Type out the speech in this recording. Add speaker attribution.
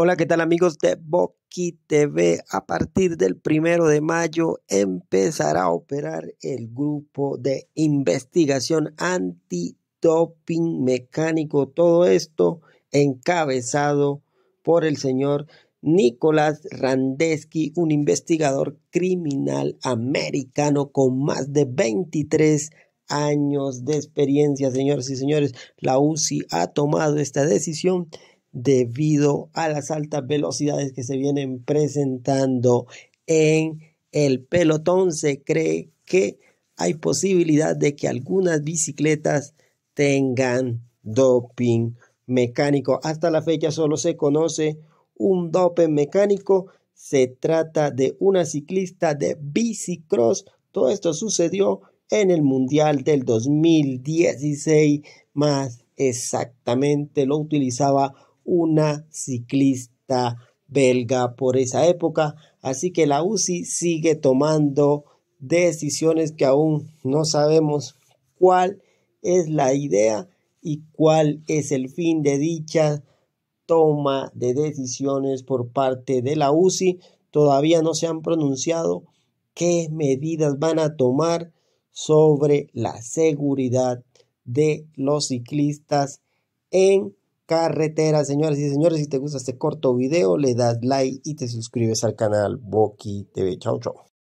Speaker 1: Hola, ¿qué tal amigos de Boki TV? A partir del primero de mayo empezará a operar el grupo de investigación anti-doping mecánico. Todo esto encabezado por el señor Nicolás Randesky, un investigador criminal americano con más de 23 años de experiencia. Señores y señores, la UCI ha tomado esta decisión debido a las altas velocidades que se vienen presentando en el pelotón, se cree que hay posibilidad de que algunas bicicletas tengan doping mecánico. Hasta la fecha solo se conoce un doping mecánico. Se trata de una ciclista de bicicross. Todo esto sucedió en el Mundial del 2016. Más exactamente lo utilizaba una ciclista belga por esa época. Así que la UCI sigue tomando decisiones que aún no sabemos cuál es la idea y cuál es el fin de dicha toma de decisiones por parte de la UCI. Todavía no se han pronunciado qué medidas van a tomar sobre la seguridad de los ciclistas en carretera, señoras y señores. Si te gusta este corto video, le das like y te suscribes al canal Boki TV. Chao, chao.